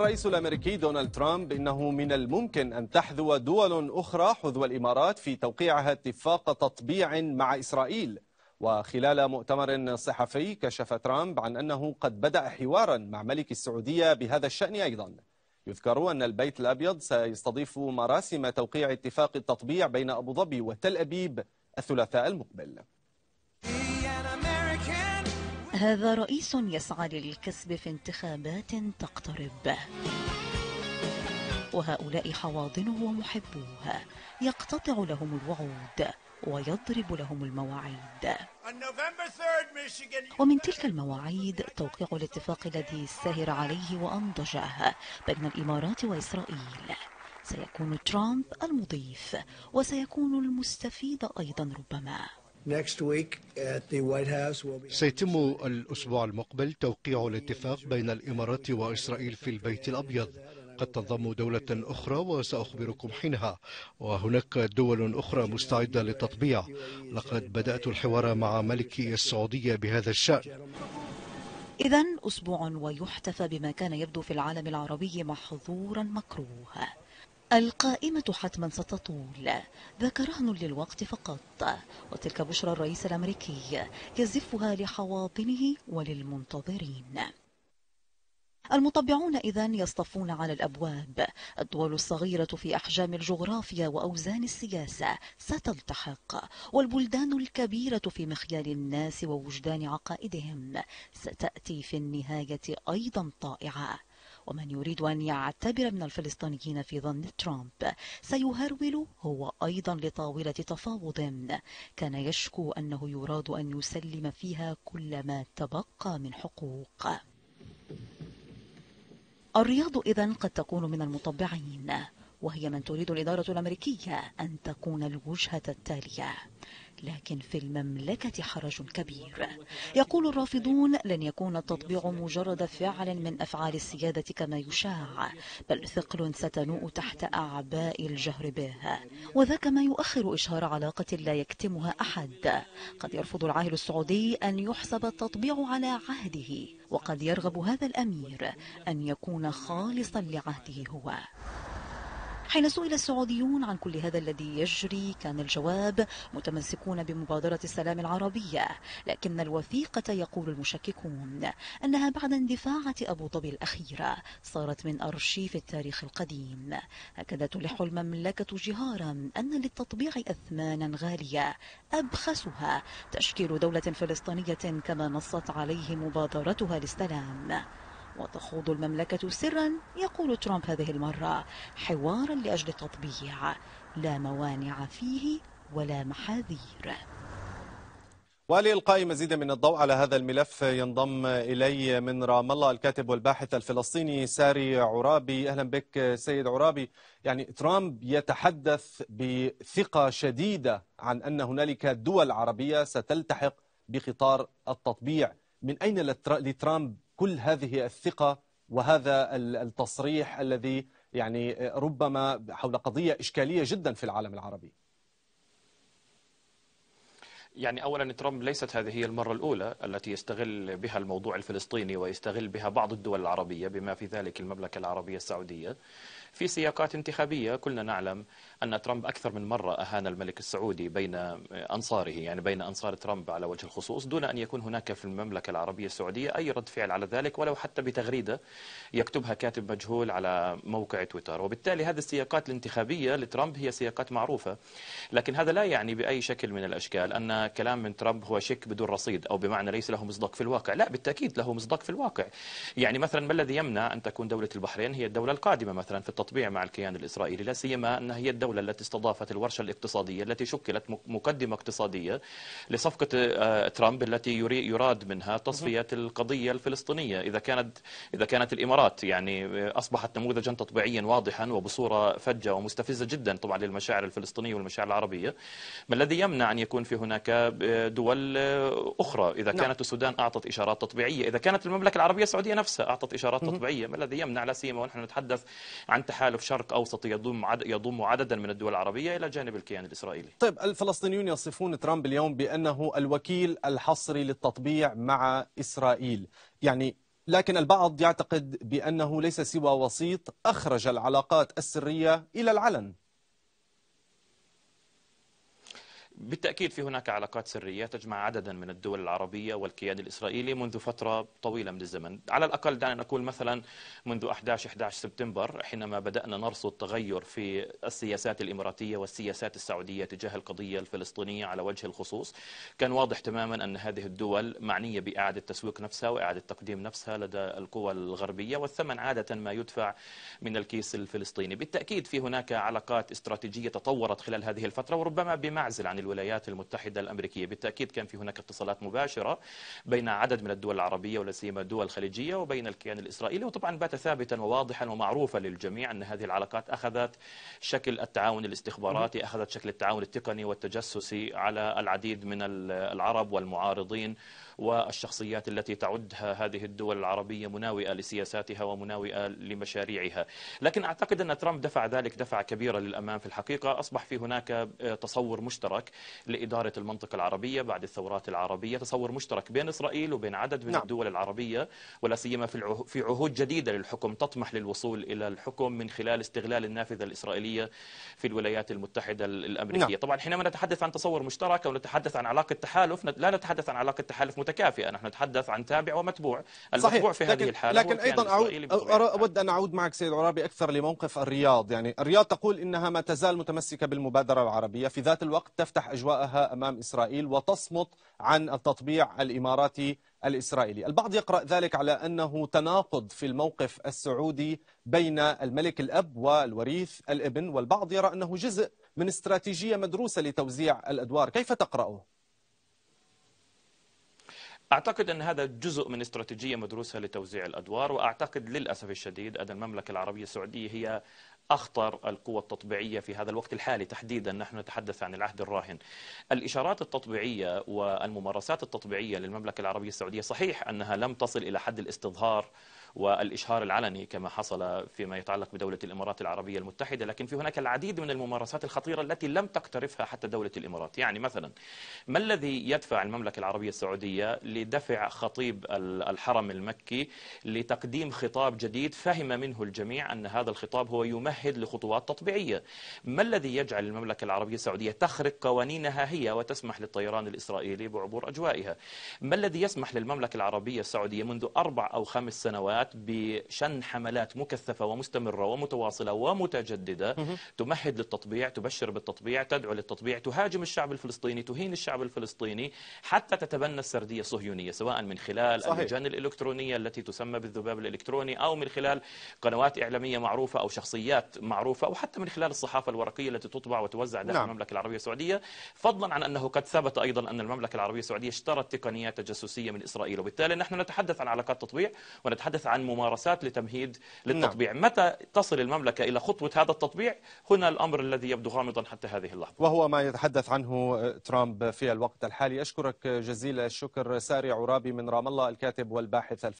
الرئيس الامريكي دونالد ترامب انه من الممكن ان تحذو دول اخرى حذو الامارات في توقيعها اتفاق تطبيع مع اسرائيل وخلال مؤتمر صحفي كشف ترامب عن انه قد بدا حوارا مع ملك السعوديه بهذا الشان ايضا يذكر ان البيت الابيض سيستضيف مراسم توقيع اتفاق التطبيع بين ابو ظبي وتل ابيب الثلاثاء المقبل هذا رئيس يسعى للكسب في انتخابات تقترب وهؤلاء حواضنه ومحبوه يقتطع لهم الوعود ويضرب لهم المواعيد ومن تلك المواعيد توقيع الاتفاق الذي سهر عليه وأنضجه بين الإمارات وإسرائيل سيكون ترامب المضيف وسيكون المستفيد أيضا ربما سيتم الأسبوع المقبل توقيع الاتفاق بين الإمارات وإسرائيل في البيت الأبيض قد تنضم دولة أخرى وسأخبركم حينها وهناك دول أخرى مستعدة للتطبيع لقد بدأت الحوار مع ملكي السعودية بهذا الشأن إذا أسبوع ويحتفى بما كان يبدو في العالم العربي محظورا مكروها القائمة حتما ستطول ذاك رهن للوقت فقط وتلك بشرى الرئيس الأمريكي يزفها لحواضنه وللمنتظرين المطبعون إذا يصطفون على الأبواب الدول الصغيرة في أحجام الجغرافيا وأوزان السياسة ستلتحق والبلدان الكبيرة في مخيال الناس ووجدان عقائدهم ستأتي في النهاية أيضا طائعة ومن يريد أن يعتبر من الفلسطينيين في ظن ترامب سيهرول هو أيضا لطاولة تفاوض كان يشكو أنه يراد أن يسلم فيها كل ما تبقى من حقوق الرياض إذا قد تكون من المطبعين وهي من تريد الإدارة الأمريكية أن تكون الوجهة التالية لكن في المملكة حرج كبير يقول الرافضون لن يكون التطبيع مجرد فعل من أفعال السيادة كما يشاع بل ثقل ستنوء تحت أعباء الجهر به وذاك ما يؤخر إشهار علاقة لا يكتمها أحد قد يرفض العاهل السعودي أن يحسب التطبيع على عهده وقد يرغب هذا الأمير أن يكون خالصا لعهده هو حين سئل السعوديون عن كل هذا الذي يجري كان الجواب متمسكون بمبادرة السلام العربية لكن الوثيقة يقول المشككون أنها بعد اندفاعة أبو ظبي الأخيرة صارت من أرشيف التاريخ القديم هكذا تلح المملكة جهارا أن للتطبيع أثمانا غالية أبخسها تشكيل دولة فلسطينية كما نصت عليه مبادرتها للسلام وتخوض المملكة سرا يقول ترامب هذه المرة حوارا لأجل تطبيع لا موانع فيه ولا محاذير ولإلقاء مزيدا من الضوء على هذا الملف ينضم إلي من رام الله الكاتب والباحث الفلسطيني ساري عرابي أهلا بك سيد عرابي يعني ترامب يتحدث بثقة شديدة عن أن هنالك دول عربية ستلتحق بقطار التطبيع من أين لترامب كل هذه الثقة وهذا التصريح الذي يعني آه، ربما حول قضية إشكالية جدا في العالم العربي يعني اولا ترامب ليست هذه هي المره الاولى التي يستغل بها الموضوع الفلسطيني ويستغل بها بعض الدول العربيه بما في ذلك المملكه العربيه السعوديه في سياقات انتخابيه كلنا نعلم ان ترامب اكثر من مره اهان الملك السعودي بين انصاره يعني بين انصار ترامب على وجه الخصوص دون ان يكون هناك في المملكه العربيه السعوديه اي رد فعل على ذلك ولو حتى بتغريده يكتبها كاتب مجهول على موقع تويتر وبالتالي هذه السياقات الانتخابيه لترامب هي سياقات معروفه لكن هذا لا يعني باي شكل من الاشكال ان كلام من ترامب هو شك بدون رصيد أو بمعنى ليس له مصداق في الواقع لا بالتأكيد له مصداق في الواقع يعني مثلا ما الذي يمنع أن تكون دولة البحرين هي الدولة القادمة مثلا في التطبيع مع الكيان الإسرائيلي لا سيما أنها هي الدولة التي استضافت الورشة الاقتصادية التي شكلت مقدمة اقتصادية لصفقة آه، ترامب التي يراد منها تصفية القضية الفلسطينية إذا كانت إذا كانت الإمارات يعني آه، أصبحت نموذجا تطبيعيا واضحا وبصورة فجة ومستفزة جدا طبعا للمشاعر الفلسطينية والمشاعر العربية ما الذي يمنع أن يكون في هناك آه، دول آه، أخرى إذا نعم. كانت السودان أعطت إشارات تطبيعية إذا كانت المملكة العربية السعودية نفسها أعطت إشارات تطبيعية ما الذي يمنع لا سيما ونحن نتحدث عن تحالف شرق أوسطي يضم يضم عددا من الدول العربية إلى جانب الكيان الإسرائيلي طيب الفلسطينيون يصفون ترامب اليوم بأنه الوكيل الحصري للتطبيع مع إسرائيل يعني لكن البعض يعتقد بأنه ليس سوى وسيط أخرج العلاقات السرية إلى العلن بالتأكيد في هناك علاقات سرية تجمع عددا من الدول العربية والكيان الإسرائيلي منذ فترة طويلة من الزمن على الأقل دعنا نقول مثلا منذ 11-11 سبتمبر حينما بدأنا نرصد تغير في السياسات الإماراتية والسياسات السعودية تجاه القضية الفلسطينية على وجه الخصوص كان واضح تماما أن هذه الدول معنية بإعادة تسويق نفسها وإعادة تقديم نفسها لدى القوى الغربية والثمن عادة ما يدفع من الكيس الفلسطيني بالتأكيد في هناك علاقات استراتيجية تطورت خلال هذه الفترة وربما بمعزل عن الولايات المتحدة الأمريكية بالتأكيد كان في هناك اتصالات مباشرة بين عدد من الدول العربية ولا سيما الدول الخليجية وبين الكيان الإسرائيلي وطبعا بات ثابتا وواضحا ومعروفا للجميع أن هذه العلاقات أخذت شكل التعاون الاستخباراتي أخذت شكل التعاون التقني والتجسسي على العديد من العرب والمعارضين والشخصيات التي تعدها هذه الدول العربية مناوئة لسياساتها ومناوئة لمشاريعها لكن أعتقد أن ترامب دفع ذلك دفع كبيرة للأمام في الحقيقة أصبح في هناك تصور مشترك لإدارة المنطقة العربية بعد الثورات العربية تصور مشترك بين إسرائيل وبين عدد من نعم. الدول العربية ولا سيما في في عهود جديدة للحكم تطمح للوصول إلى الحكم من خلال استغلال النافذة الإسرائيلية في الولايات المتحدة الأمريكية نعم. طبعا حينما نتحدث عن تصور مشترك أو نتحدث عن علاقة تحالف لا نتحدث عن علاقة تحالف متكافئة نحن نتحدث عن تابع ومتبوع المتبوع في لكن هذه الحالة لكن أيضا أعود أود أن أعود معك سيد عرابي أكثر لموقف الرياض يعني الرياض تقول إنها ما تزال متمسكة بالمبادرة العربية في ذات الوقت تفتح تفتح أجواءها أمام إسرائيل وتصمت عن التطبيع الإماراتي الإسرائيلي البعض يقرأ ذلك على أنه تناقض في الموقف السعودي بين الملك الأب والوريث الابن والبعض يرى أنه جزء من استراتيجية مدروسة لتوزيع الأدوار كيف تقرأه؟ أعتقد أن هذا جزء من استراتيجية مدروسة لتوزيع الأدوار وأعتقد للأسف الشديد أن المملكة العربية السعودية هي أخطر القوى التطبيعية في هذا الوقت الحالي تحديدا نحن نتحدث عن العهد الراهن الإشارات التطبيعية والممارسات التطبيعية للمملكة العربية السعودية صحيح أنها لم تصل إلى حد الاستظهار والإشهار العلني كما حصل فيما يتعلق بدولة الإمارات العربية المتحدة لكن في هناك العديد من الممارسات الخطيرة التي لم تقترفها حتى دولة الإمارات يعني مثلا ما الذي يدفع المملكة العربية السعودية لدفع خطيب الحرم المكي لتقديم خطاب جديد فهم منه الجميع أن هذا الخطاب هو يمهد لخطوات تطبيعية ما الذي يجعل المملكة العربية السعودية تخرق قوانينها هي وتسمح للطيران الإسرائيلي بعبور أجوائها ما الذي يسمح للمملكة العربية السعودية منذ أربع أو خمس سنوات الجامعات بشن حملات مكثفة ومستمرة ومتواصلة ومتجددة تمهد للتطبيع تبشر بالتطبيع تدعو للتطبيع تهاجم الشعب الفلسطيني تهين الشعب الفلسطيني حتى تتبنى السردية الصهيونية سواء من خلال اللجان الإلكترونية التي تسمى بالذباب الإلكتروني أو من خلال قنوات إعلامية معروفة أو شخصيات معروفة أو حتى من خلال الصحافة الورقية التي تطبع وتوزع داخل نعم. المملكة العربية السعودية فضلا عن أنه قد ثبت أيضا أن المملكة العربية السعودية اشترت تقنيات تجسسية من إسرائيل وبالتالي نحن نتحدث عن علاقات تطبيع ونتحدث عن ممارسات لتمهيد للتطبيع نعم. متى تصل المملكة إلى خطوة هذا التطبيع هنا الأمر الذي يبدو غامضا حتى هذه اللحظة وهو ما يتحدث عنه ترامب في الوقت الحالي أشكرك جزيل الشكر ساري عرابي من رام الله الكاتب والباحث